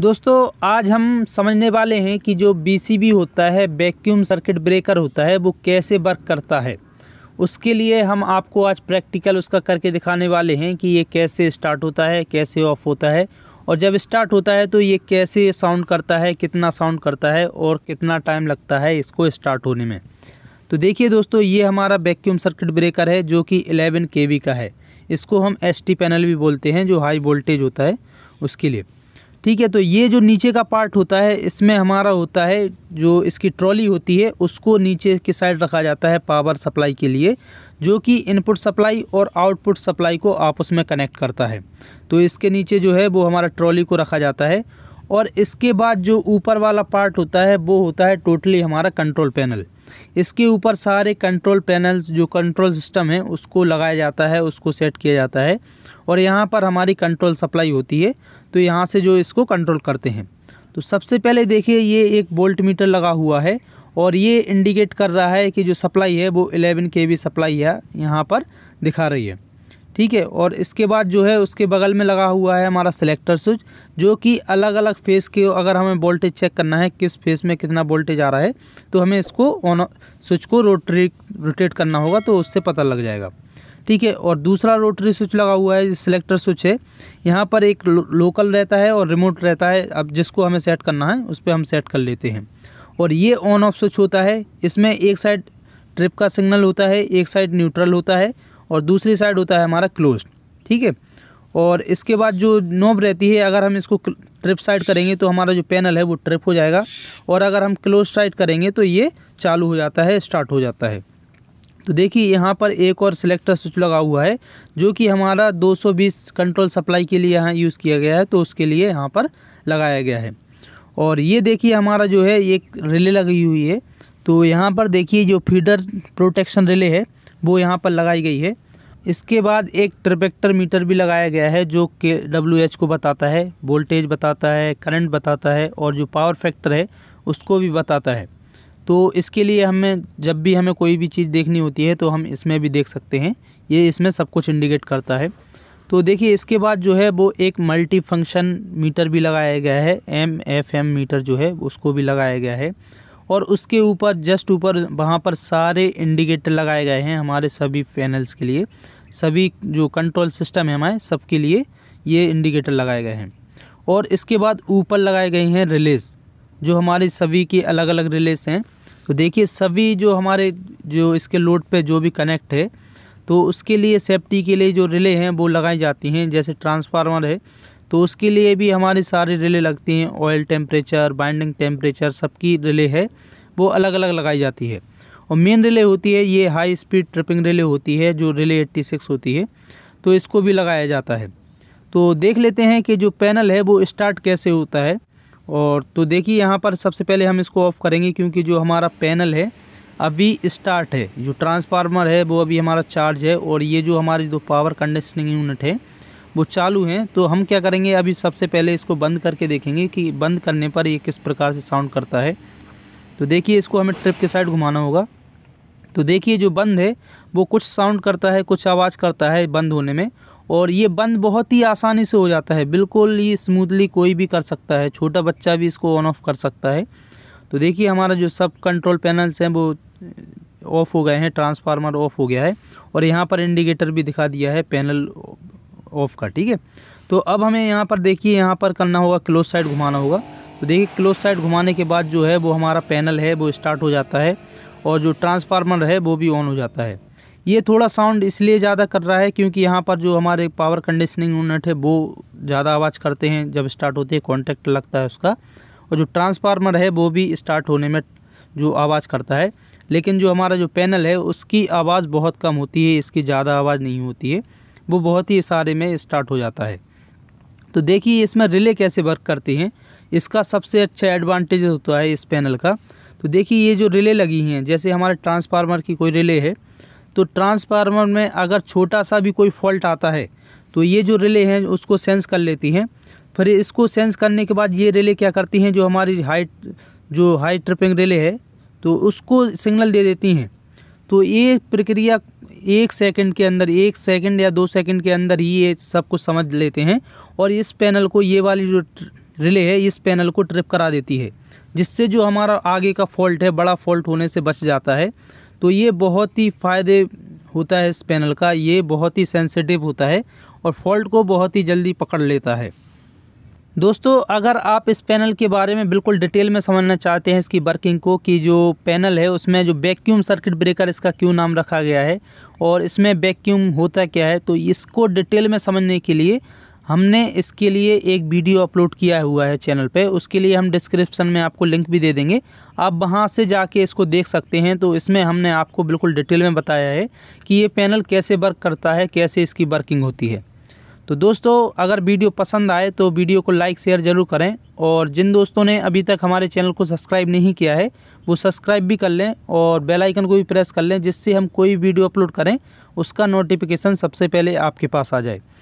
दोस्तों आज हम समझने वाले हैं कि जो बी होता है वैक्यूम सर्किट ब्रेकर होता है वो कैसे वर्क करता है उसके लिए हम आपको आज प्रैक्टिकल उसका करके दिखाने वाले हैं कि ये कैसे स्टार्ट होता है कैसे ऑफ होता है और जब स्टार्ट होता है तो ये कैसे साउंड करता है कितना साउंड करता है और कितना टाइम लगता है इसको स्टार्ट होने में तो देखिए दोस्तों ये हमारा वैक्यूम सर्किट ब्रेकर है जो कि 11 के का है इसको हम एस पैनल भी बोलते हैं जो हाई वोल्टेज होता है उसके लिए ठीक है तो ये जो नीचे का पार्ट होता है इसमें हमारा होता है जो इसकी ट्रॉली होती है उसको नीचे के साइड रखा जाता है पावर सप्लाई के लिए जो कि इनपुट सप्लाई और आउटपुट सप्लाई को आपस में कनेक्ट करता है तो इसके नीचे जो है वो हमारा ट्रॉली को रखा जाता है और इसके बाद जो ऊपर वाला पार्ट होता है वो होता है टोटली हमारा कंट्रोल पैनल इसके ऊपर सारे कंट्रोल पैनल जो कंट्रोल सिस्टम है उसको लगाया जाता है उसको सेट किया जाता है और यहाँ पर हमारी कंट्रोल सप्लाई होती है तो यहाँ से जो इसको कंट्रोल करते हैं तो सबसे पहले देखिए ये एक बोल्ट मीटर लगा हुआ है और ये इंडिकेट कर रहा है कि जो सप्लाई है वो 11 के सप्लाई है यहाँ पर दिखा रही है ठीक है और इसके बाद जो है उसके बगल में लगा हुआ है हमारा सिलेक्टर स्विच जो कि अलग अलग फेज़ के अगर हमें वोल्टेज चेक करना है किस फेज़ में कितना वोल्टेज आ रहा है तो हमें इसको ऑन स्विच को रोटरी रोटेट करना होगा तो उससे पता लग जाएगा ठीक है और दूसरा रोटरी स्विच लगा हुआ है सिलेक्टर स्विच है यहाँ पर एक लो, लोकल रहता है और रिमोट रहता है अब जिसको हमें सेट करना है उस पर हम सेट कर लेते हैं और ये ऑन ऑफ स्विच होता है इसमें एक साइड ट्रिप का सिग्नल होता है एक साइड न्यूट्रल होता है और दूसरी साइड होता है हमारा क्लोज ठीक है और इसके बाद जो नोब रहती है अगर हम इसको ट्रिप साइड करेंगे तो हमारा जो पैनल है वो ट्रिप हो जाएगा और अगर हम क्लोज साइड करेंगे तो ये चालू हो जाता है स्टार्ट हो जाता है तो देखिए यहाँ पर एक और सिलेक्टर स्विच लगा हुआ है जो कि हमारा 220 कंट्रोल सप्लाई के लिए यहाँ यूज़ किया गया है तो उसके लिए यहाँ पर लगाया गया है और ये देखिए हमारा जो है एक रिले लगी हुई है तो यहाँ पर देखिए जो फीडर प्रोटेक्शन रिले है वो यहाँ पर लगाई गई है इसके बाद एक ट्रिपेक्टर मीटर भी लगाया गया है जो के डब्ल्यू एच को बताता है वोल्टेज बताता है करंट बताता है और जो पावर फैक्टर है उसको भी बताता है तो इसके लिए हमें जब भी हमें कोई भी चीज़ देखनी होती है तो हम इसमें भी देख सकते हैं ये इसमें सब कुछ इंडिकेट करता है तो देखिए इसके बाद जो है वो एक मल्टी फंक्शन मीटर भी लगाया गया है एम एफ एम मीटर जो है उसको भी लगाया गया है और उसके ऊपर जस्ट ऊपर वहाँ पर सारे इंडिकेटर लगाए गए हैं हमारे सभी पैनल्स के लिए सभी जो कंट्रोल सिस्टम है हमारे सबके लिए ये इंडिकेटर लगाए गए हैं और इसके बाद ऊपर लगाए गए हैं रिलेस जो हमारे सभी के अलग अलग रिलेस हैं तो देखिए सभी जो हमारे जो इसके लोड पे जो भी कनेक्ट है तो उसके लिए सेफ्टी के लिए जो रिले हैं वो लगाई जाती हैं जैसे ट्रांसफार्मर है तो उसके लिए भी हमारे सारे रिले लगती हैं ऑयल टेम्परेचर बाइंडिंग टेम्परेचर सबकी रिले है वो अलग अलग लगाई जाती है और मेन रिले होती है ये हाई स्पीड ट्रिपिंग रिले होती है जो रिले 86 होती है तो इसको भी लगाया जाता है तो देख लेते हैं कि जो पैनल है वो स्टार्ट कैसे होता है और तो देखिए यहाँ पर सबसे पहले हम इसको ऑफ़ करेंगे क्योंकि जो हमारा पैनल है अभी स्टार्ट है जो ट्रांसफार्मर है वो अभी हमारा चार्ज है और ये जो हमारी जो पावर कंडीशनिंग यूनिट है वो चालू हैं तो हम क्या करेंगे अभी सबसे पहले इसको बंद करके देखेंगे कि बंद करने पर ये किस प्रकार से साउंड करता है तो देखिए इसको हमें ट्रिप के साइड घुमाना होगा तो देखिए जो बंद है वो कुछ साउंड करता है कुछ आवाज़ करता है बंद होने में और ये बंद बहुत ही आसानी से हो जाता है बिल्कुल ही स्मूथली कोई भी कर सकता है छोटा बच्चा भी इसको ऑन ऑफ़ कर सकता है तो देखिए हमारा जो सब कंट्रोल पैनल्स हैं वो ऑफ़ हो गए हैं ट्रांसफार्मर ऑफ़ हो गया है और यहाँ पर इंडिकेटर भी दिखा दिया है पैनल ऑफ का ठीक है तो अब हमें यहाँ पर देखिए यहाँ पर करना होगा क्लोज साइड घुमाना होगा तो देखिए क्लोज साइड घुमाने के बाद जो है वो हमारा पैनल है वो स्टार्ट हो जाता है और जो ट्रांसफार्मर है वो भी ऑन हो जाता है ये थोड़ा साउंड इसलिए ज़्यादा कर रहा है क्योंकि यहाँ पर जो हमारे पावर कंडीशनिंग यूनिट है वो ज़्यादा आवाज़ करते हैं जब स्टार्ट होती है कॉन्टैक्ट लगता है उसका और जो ट्रांसफार्मर है वो भी स्टार्ट होने में जो आवाज़ करता है लेकिन जो हमारा जो पैनल है उसकी आवाज़ बहुत कम होती है इसकी ज़्यादा आवाज़ नहीं होती है वो बहुत ही इशारे में स्टार्ट हो जाता है तो देखिए इसमें रिले कैसे वर्क करती हैं इसका सबसे अच्छा एडवांटेज होता है इस पैनल का तो देखिए ये जो रिले लगी हैं जैसे हमारे ट्रांसफार्मर की कोई रिले है तो ट्रांसफार्मर में अगर छोटा सा भी कोई फॉल्ट आता है तो ये जो रिले हैं उसको सेंस कर लेती हैं फिर इसको सेंस करने के बाद ये रिले क्या करती हैं जो हमारी हाई जो हाई ट्रिपिंग रिले है तो उसको सिग्नल दे देती हैं तो ये प्रक्रिया एक सेकंड के अंदर एक सेकंड या दो सेकंड के अंदर ही ये सब कुछ समझ लेते हैं और इस पैनल को ये वाली जो रिले है इस पैनल को ट्रिप करा देती है जिससे जो हमारा आगे का फॉल्ट है बड़ा फॉल्ट होने से बच जाता है तो ये बहुत ही फ़ायदे होता है इस पैनल का ये बहुत ही सेंसिटिव होता है और फॉल्ट को बहुत ही जल्दी पकड़ लेता है दोस्तों अगर आप इस पैनल के बारे में बिल्कुल डिटेल में समझना चाहते हैं इसकी वर्किंग को कि जो पैनल है उसमें जो वैक्यूम सर्किट ब्रेकर इसका क्यों नाम रखा गया है और इसमें वैक्यूम होता क्या है तो इसको डिटेल में समझने के लिए हमने इसके लिए एक वीडियो अपलोड किया हुआ है चैनल पे उसके लिए हम डिस्क्रिप्शन में आपको लिंक भी दे देंगे आप वहाँ से जाके इसको देख सकते हैं तो इसमें हमने आपको बिल्कुल डिटेल में बताया है कि ये पैनल कैसे वर्क करता है कैसे इसकी वर्किंग होती है तो दोस्तों अगर वीडियो पसंद आए तो वीडियो को लाइक शेयर ज़रूर करें और जिन दोस्तों ने अभी तक हमारे चैनल को सब्सक्राइब नहीं किया है वो सब्सक्राइब भी कर लें और बेल आइकन को भी प्रेस कर लें जिससे हम कोई वीडियो अपलोड करें उसका नोटिफिकेशन सबसे पहले आपके पास आ जाए